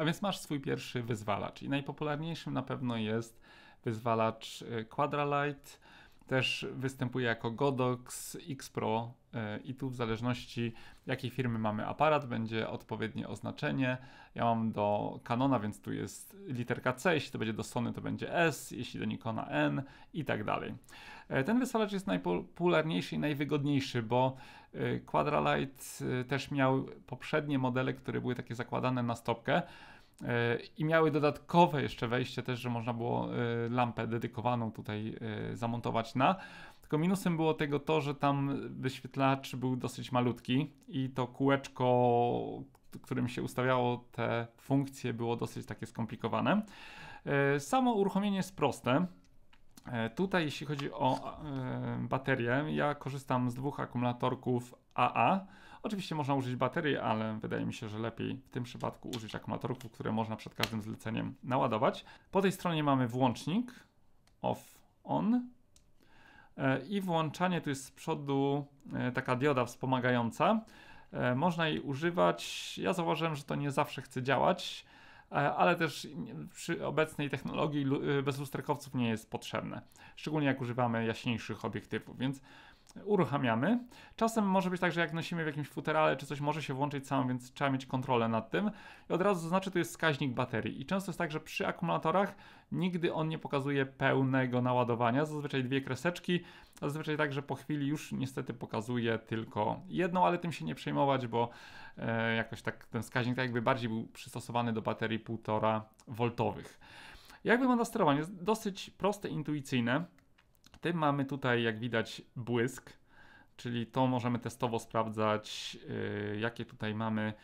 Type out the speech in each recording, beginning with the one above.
A więc masz swój pierwszy wyzwalacz i najpopularniejszym na pewno jest wyzwalacz e, Quadralite, też występuje jako Godox X Pro E, i tu w zależności jakiej firmy mamy aparat, będzie odpowiednie oznaczenie. Ja mam do Canona, więc tu jest literka C, jeśli to będzie do Sony, to będzie S, jeśli do Nikona N i tak dalej. E, ten wysalacz jest najpopularniejszy i najwygodniejszy, bo e, Quadralight też miał poprzednie modele, które były takie zakładane na stopkę i miały dodatkowe jeszcze wejście też, że można było lampę dedykowaną tutaj zamontować na. Tylko minusem było tego to, że tam wyświetlacz był dosyć malutki i to kółeczko, którym się ustawiało te funkcje, było dosyć takie skomplikowane. E, samo uruchomienie jest proste. E, tutaj, jeśli chodzi o e, baterię, ja korzystam z dwóch akumulatorków AA. Oczywiście można użyć baterii, ale wydaje mi się, że lepiej w tym przypadku użyć akumulatorków, które można przed każdym zleceniem naładować. Po tej stronie mamy włącznik off, on E, i włączanie, tu jest z przodu e, taka dioda wspomagająca. E, można jej używać. Ja zauważyłem, że to nie zawsze chce działać, ale też przy obecnej technologii bez lusterkowców nie jest potrzebne. Szczególnie jak używamy jaśniejszych obiektywów, więc uruchamiamy. Czasem może być tak, że jak nosimy w jakimś futerale czy coś, może się włączyć samo, więc trzeba mieć kontrolę nad tym. I od razu zaznaczę, to jest wskaźnik baterii. I często jest tak, że przy akumulatorach nigdy on nie pokazuje pełnego naładowania. Zazwyczaj dwie kreseczki, zazwyczaj tak, że po chwili już niestety pokazuje tylko jedną, ale tym się nie przejmować, bo e, jakoś tak ten wskaźnik tak jakby bardziej był przystosowany do baterii 1,5 V. Jak wygląda sterowanie? dosyć proste, intuicyjne tym mamy tutaj, jak widać, błysk, czyli to możemy testowo sprawdzać, y, jakie tutaj mamy,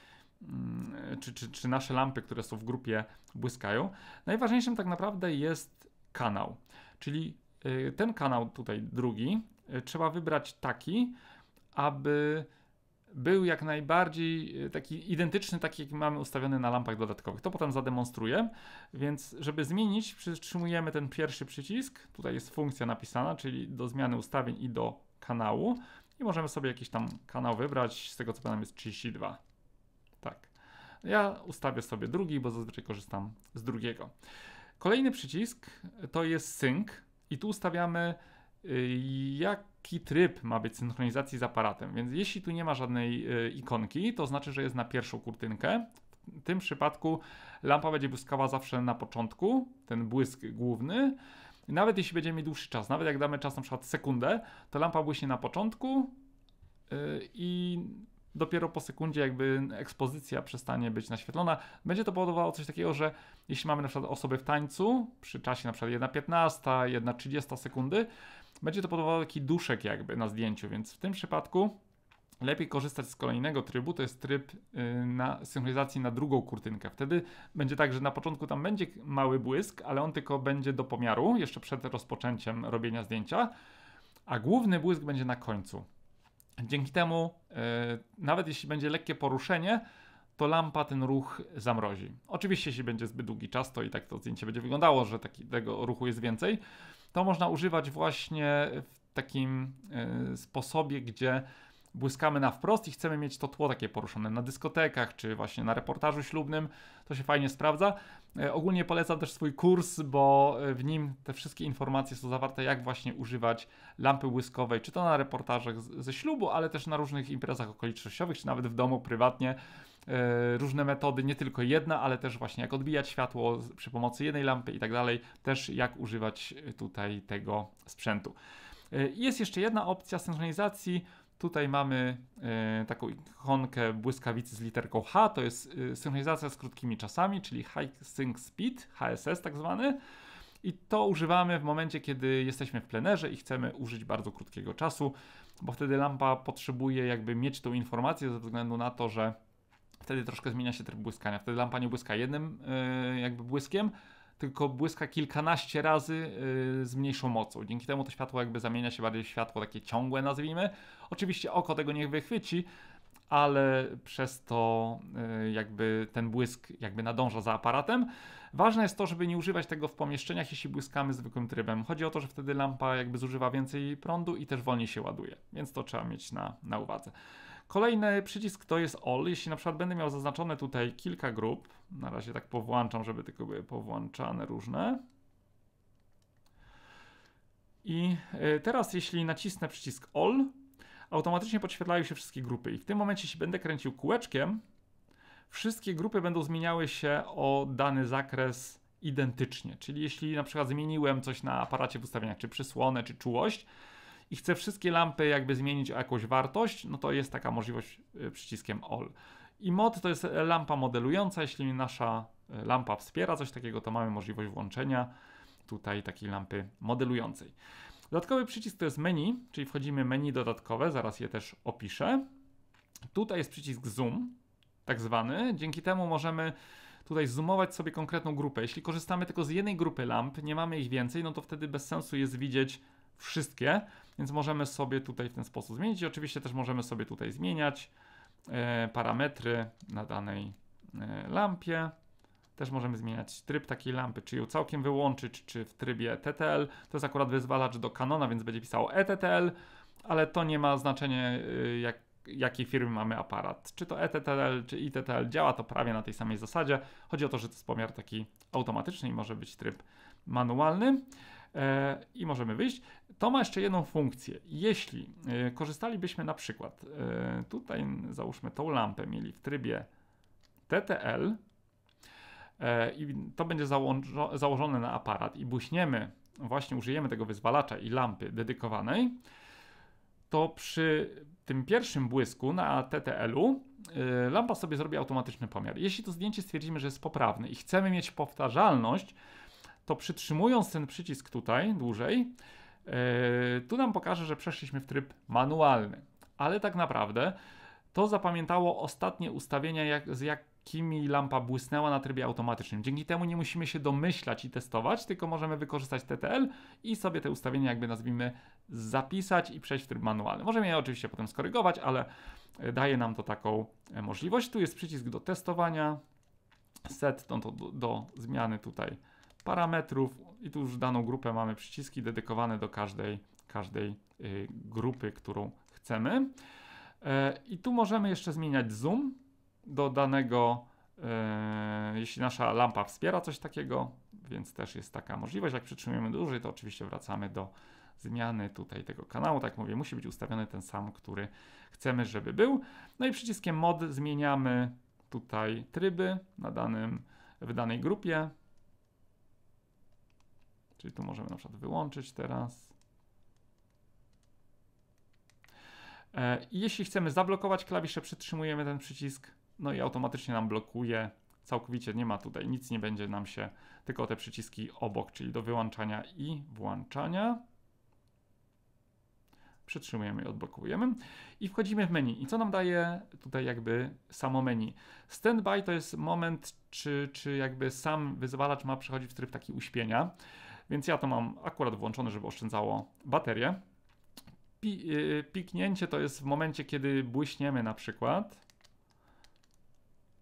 mm, czy, czy, czy nasze lampy, które są w grupie, błyskają. Najważniejszym tak naprawdę jest kanał, czyli y, ten kanał tutaj drugi, y, trzeba wybrać taki, aby był jak najbardziej e, taki identyczny, taki jaki mamy ustawiony na lampach dodatkowych. To potem zademonstruję, więc żeby zmienić przytrzymujemy ten pierwszy przycisk, tutaj jest funkcja napisana, czyli do zmiany ustawień i do kanału i możemy sobie jakiś tam kanał wybrać, z tego co pamiętam jest 32. Tak. Ja ustawię sobie drugi, bo zazwyczaj korzystam z drugiego. Kolejny przycisk to jest sync i tu ustawiamy Y, jaki tryb ma być synchronizacji z aparatem. Więc jeśli tu nie ma żadnej y, ikonki, to znaczy, że jest na pierwszą kurtynkę. W tym przypadku lampa będzie błyskała zawsze na początku, ten błysk główny. Nawet jeśli będziemy mieli dłuższy czas, nawet jak damy czas na przykład sekundę, to lampa błyśnie na początku y, i dopiero po sekundzie jakby ekspozycja przestanie być naświetlona. Będzie to powodowało coś takiego, że jeśli mamy na przykład osobę w tańcu przy czasie na przykład 1,15, 1,30 sekundy, będzie to podawało taki duszek jakby na zdjęciu, więc w tym przypadku lepiej korzystać z kolejnego trybu, to jest tryb y, na synchronizacji na drugą kurtynkę. Wtedy będzie tak, że na początku tam będzie mały błysk, ale on tylko będzie do pomiaru, jeszcze przed rozpoczęciem robienia zdjęcia, a główny błysk będzie na końcu. Dzięki temu, y, nawet jeśli będzie lekkie poruszenie, to lampa ten ruch zamrozi. Oczywiście, jeśli będzie zbyt długi czas, to i tak to zdjęcie będzie wyglądało, że taki, tego ruchu jest więcej, to można używać właśnie w takim e, sposobie, gdzie błyskamy na wprost i chcemy mieć to tło takie poruszone na dyskotekach, czy właśnie na reportażu ślubnym, to się fajnie sprawdza. E, ogólnie polecam też swój kurs, bo e, w nim te wszystkie informacje są zawarte, jak właśnie używać lampy błyskowej, czy to na reportażach ze ślubu, ale też na różnych imprezach okolicznościowych, czy nawet w domu prywatnie. E, różne metody, nie tylko jedna, ale też właśnie jak odbijać światło przy pomocy jednej lampy i tak dalej, też jak używać e, tutaj tego sprzętu. E, jest jeszcze jedna opcja synchronizacji. Tutaj mamy taką ikonkę błyskawicy z literką H, to jest synchronizacja z krótkimi czasami, czyli High Sync Speed, HSS tak zwany. I to używamy w momencie, kiedy jesteśmy w plenerze i chcemy użyć bardzo krótkiego czasu, bo wtedy lampa potrzebuje jakby mieć tą informację ze względu na to, że wtedy troszkę zmienia się tryb błyskania. Wtedy lampa nie błyska jednym y, jakby błyskiem, tylko błyska kilkanaście razy y, z mniejszą mocą. Dzięki temu to światło jakby zamienia się bardziej w światło takie ciągłe, nazwijmy. Oczywiście oko tego nie wychwyci, ale przez to y, jakby ten błysk jakby nadąża za aparatem. Ważne jest to, żeby nie używać tego w pomieszczeniach, jeśli błyskamy zwykłym trybem. Chodzi o to, że wtedy lampa jakby zużywa więcej prądu i też wolniej się ładuje, więc to trzeba mieć na, na uwadze. Kolejny przycisk to jest All. Jeśli na przykład będę miał zaznaczone tutaj kilka grup, na razie tak powłączam, żeby tylko były powłączane różne. I y, teraz jeśli nacisnę przycisk All, automatycznie podświetlają się wszystkie grupy. I w tym momencie, jeśli będę kręcił kółeczkiem, wszystkie grupy będą zmieniały się o dany zakres identycznie. Czyli jeśli na przykład zmieniłem coś na aparacie w ustawieniach, czy przysłonę, czy czułość, i chcę wszystkie lampy jakby zmienić o jakąś wartość, no to jest taka możliwość y, przyciskiem ALL. I mod to jest lampa modelująca, jeśli nasza y, lampa wspiera coś takiego, to mamy możliwość włączenia tutaj takiej lampy modelującej. Dodatkowy przycisk to jest menu, czyli wchodzimy menu dodatkowe, zaraz je też opiszę. Tutaj jest przycisk zoom, tak zwany. Dzięki temu możemy tutaj zoomować sobie konkretną grupę. Jeśli korzystamy tylko z jednej grupy lamp, nie mamy ich więcej, no to wtedy bez sensu jest widzieć wszystkie, więc możemy sobie tutaj w ten sposób zmienić. I oczywiście też możemy sobie tutaj zmieniać e, parametry na danej e, lampie. Też możemy zmieniać tryb takiej lampy, czy ją całkiem wyłączyć, czy w trybie TTL. To jest akurat wyzwalacz do Canona, więc będzie pisało ETTL, ale to nie ma znaczenia, y, jak, jakiej firmy mamy aparat. Czy to ETTL, czy ITTL działa to prawie na tej samej zasadzie. Chodzi o to, że to jest pomiar taki automatyczny i może być tryb manualny e, i możemy wyjść. To ma jeszcze jedną funkcję. Jeśli y, korzystalibyśmy na przykład y, tutaj, załóżmy tą lampę, mieli w trybie TTL, E, i to będzie zało- założone na aparat i buśniemy, właśnie użyjemy tego wyzwalacza i lampy dedykowanej, to przy tym pierwszym błysku na TTL-u y, lampa sobie zrobi automatyczny pomiar. Jeśli to zdjęcie stwierdzimy, że jest poprawne i chcemy mieć powtarzalność, to przytrzymując ten przycisk tutaj dłużej, y, tu nam pokaże, że przeszliśmy w tryb manualny. Ale tak naprawdę to zapamiętało ostatnie ustawienia, jak, z jakimi lampa błysnęła na trybie automatycznym. Dzięki temu nie musimy się domyślać i testować, tylko możemy wykorzystać TTL i sobie te ustawienia, jakby nazwijmy, zapisać i przejść w tryb manualny. Możemy je oczywiście potem skorygować, ale e, daje nam to taką e, możliwość. Tu jest przycisk do testowania, set no to do, do zmiany tutaj parametrów i tu już daną grupę mamy przyciski dedykowane do każdej, każdej yy, grupy, którą chcemy. E, I tu możemy jeszcze zmieniać zoom do danego, e, jeśli nasza lampa wspiera coś takiego, więc też jest taka możliwość. Jak przytrzymujemy dłużej, to oczywiście wracamy do zmiany tutaj tego kanału. Tak mówię, musi być ustawiony ten sam, który chcemy, żeby był. No i przyciskiem mod zmieniamy tutaj tryby na danym, w danej grupie. Czyli tu możemy na przykład wyłączyć teraz. E, jeśli chcemy zablokować klawisze, przytrzymujemy ten przycisk, no i automatycznie nam blokuje. Całkowicie nie ma tutaj, nic nie będzie nam się, tylko te przyciski obok, czyli do wyłączania i włączania. Przytrzymujemy i odblokujemy I wchodzimy w menu. I co nam daje tutaj jakby samo menu? Standby to jest moment, czy, czy jakby sam wyzwalacz ma przechodzić w tryb taki uśpienia. Więc ja to mam akurat włączone, żeby oszczędzało baterię pi y, piknięcie to jest w momencie, kiedy błyśniemy na przykład,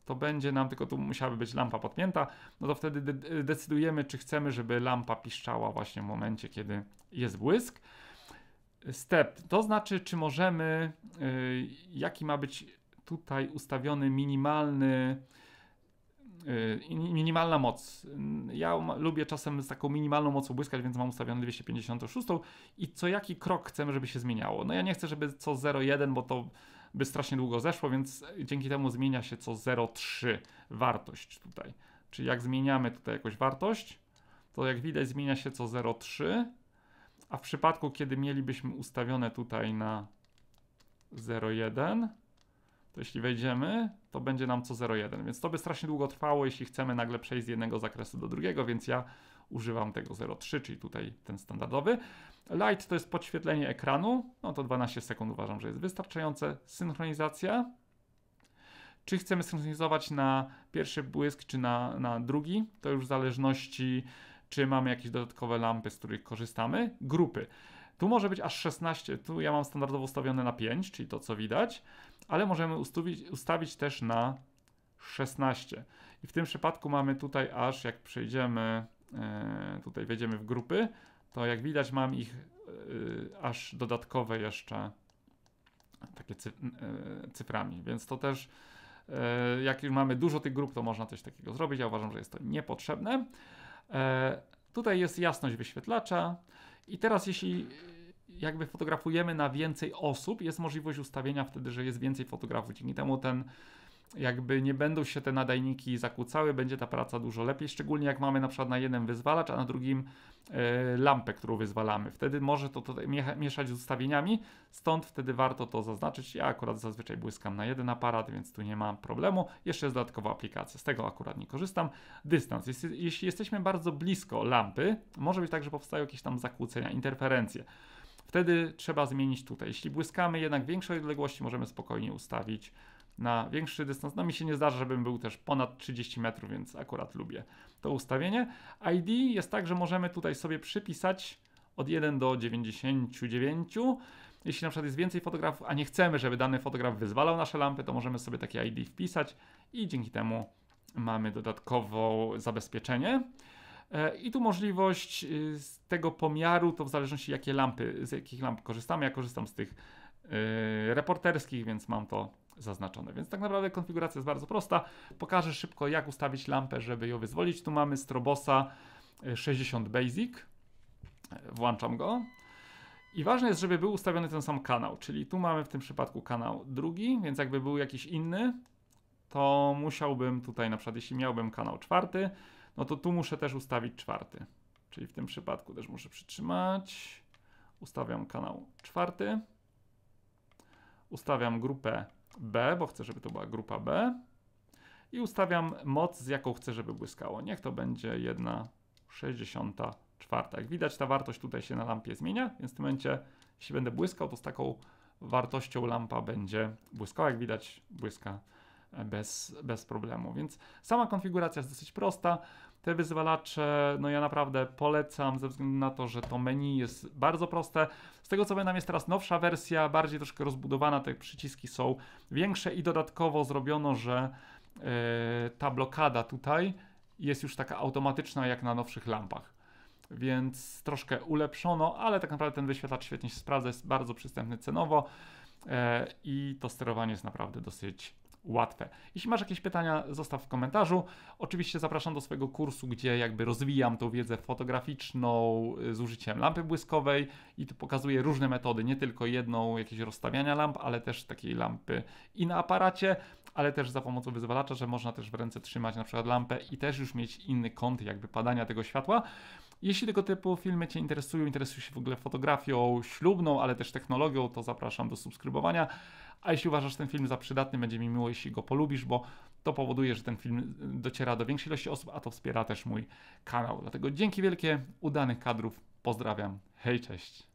to będzie nam, tylko tu musiałaby być lampa podpięta, no to wtedy de decydujemy, czy chcemy, żeby lampa piszczała właśnie w momencie, kiedy jest błysk. Step, to znaczy, czy możemy, y, jaki ma być tutaj ustawiony minimalny Y, minimalna moc. Ja lubię czasem z taką minimalną mocą błyskać, więc mam ustawione 256 i co jaki krok chcemy, żeby się zmieniało. No ja nie chcę, żeby co 0,1, bo to by strasznie długo zeszło, więc dzięki temu zmienia się co 0,3 wartość tutaj. Czyli jak zmieniamy tutaj jakąś wartość, to jak widać zmienia się co 0,3, a w przypadku, kiedy mielibyśmy ustawione tutaj na 0,1, to jeśli wejdziemy, to będzie nam co 0,1, więc to by strasznie długo trwało, jeśli chcemy nagle przejść z jednego zakresu do drugiego, więc ja używam tego 0,3, czyli tutaj ten standardowy. Light to jest podświetlenie ekranu, no to 12 sekund uważam, że jest wystarczające. Synchronizacja, czy chcemy synchronizować na pierwszy błysk, czy na, na drugi, to już w zależności, czy mamy jakieś dodatkowe lampy, z których korzystamy. Grupy. Tu może być aż 16, tu ja mam standardowo ustawione na 5, czyli to co widać, ale możemy ustawić, ustawić też na 16. I w tym przypadku mamy tutaj aż, jak przejdziemy, e, tutaj wejdziemy w grupy, to jak widać mam ich e, aż dodatkowe jeszcze takie e, cyframi, więc to też jak już mamy dużo tych grup, to można coś takiego zrobić. Ja uważam, że jest to niepotrzebne. Tutaj jest jasność wyświetlacza. I teraz, jeśli y, jakby fotografujemy na więcej osób, jest możliwość ustawienia wtedy, że jest więcej fotografów. Dzięki temu ten jakby nie będą się te nadajniki zakłócały, będzie ta praca dużo lepiej, szczególnie jak mamy na przykład na jednym wyzwalacz, a na drugim e, lampę, którą wyzwalamy. Wtedy może to tutaj mieszać z ustawieniami, stąd wtedy warto to zaznaczyć. Ja akurat zazwyczaj błyskam na jeden aparat, więc tu nie ma problemu. Jeszcze jest dodatkowa aplikacja, z tego akurat nie korzystam. Dystans. Jeśli jesteśmy bardzo blisko lampy, może być tak, że powstają jakieś tam zakłócenia, interferencje. Wtedy trzeba zmienić tutaj. Jeśli błyskamy jednak większej odległości, możemy spokojnie ustawić na większy dystans. No mi się nie zdarza, żebym był też ponad 30 metrów, więc akurat lubię to ustawienie. ID jest tak, że możemy tutaj sobie przypisać od 1 do 99. Jeśli na przykład jest więcej fotografów, a nie chcemy, żeby dany fotograf wyzwalał nasze lampy, to możemy sobie takie ID wpisać i dzięki temu mamy dodatkowo zabezpieczenie. E, I tu możliwość y, tego pomiaru to w zależności jakie lampy, z jakich lamp korzystamy. Ja korzystam z tych y, reporterskich, więc mam to zaznaczone. Więc tak naprawdę konfiguracja jest bardzo prosta. Pokażę szybko, jak ustawić lampę, żeby ją wyzwolić. Tu mamy strobosa 60 e, Basic. E, włączam go. I ważne jest, żeby był ustawiony ten sam kanał, czyli tu mamy w tym przypadku kanał drugi, więc jakby był jakiś inny, to musiałbym tutaj, na przykład jeśli miałbym kanał czwarty, no to tu muszę też ustawić czwarty. Czyli w tym przypadku też muszę przytrzymać. Ustawiam kanał czwarty. Ustawiam grupę B, bo chcę, żeby to była grupa B. I ustawiam moc, z jaką chcę, żeby błyskało. Niech to będzie 1,64. Jak widać, ta wartość tutaj się na lampie zmienia, więc w tym momencie, jeśli będę błyskał, to z taką wartością lampa będzie błyskała. Jak widać, błyska bez, bez problemu. Więc sama konfiguracja jest dosyć prosta. Te wyzwalacze, no ja naprawdę polecam ze względu na to, że to menu jest bardzo proste. Z tego co pamiętam jest teraz nowsza wersja, bardziej troszkę rozbudowana, te przyciski są większe i dodatkowo zrobiono, że yy, ta blokada tutaj jest już taka automatyczna jak na nowszych lampach. Więc troszkę ulepszono, ale tak naprawdę ten wyświetlacz świetnie się sprawdza, jest bardzo przystępny cenowo e, i to sterowanie jest naprawdę dosyć łatwe. Jeśli masz jakieś pytania, zostaw w komentarzu. Oczywiście zapraszam do swojego kursu, gdzie jakby rozwijam tą wiedzę fotograficzną y, z użyciem lampy błyskowej i tu pokazuję różne metody, nie tylko jedną jakieś rozstawiania lamp, ale też takiej lampy i na aparacie, ale też za pomocą wyzwalacza, że można też w ręce trzymać na przykład lampę i też już mieć inny kąt jakby padania tego światła. Jeśli tego typu filmy Cię interesują, interesujesz się w ogóle fotografią ślubną, ale też technologią, to zapraszam do subskrybowania. A jeśli uważasz ten film za przydatny, będzie mi miło, jeśli go polubisz, bo to powoduje, że ten film dociera do większej ilości osób, a to wspiera też mój kanał. Dlatego dzięki wielkie, udanych kadrów, pozdrawiam, hej, cześć.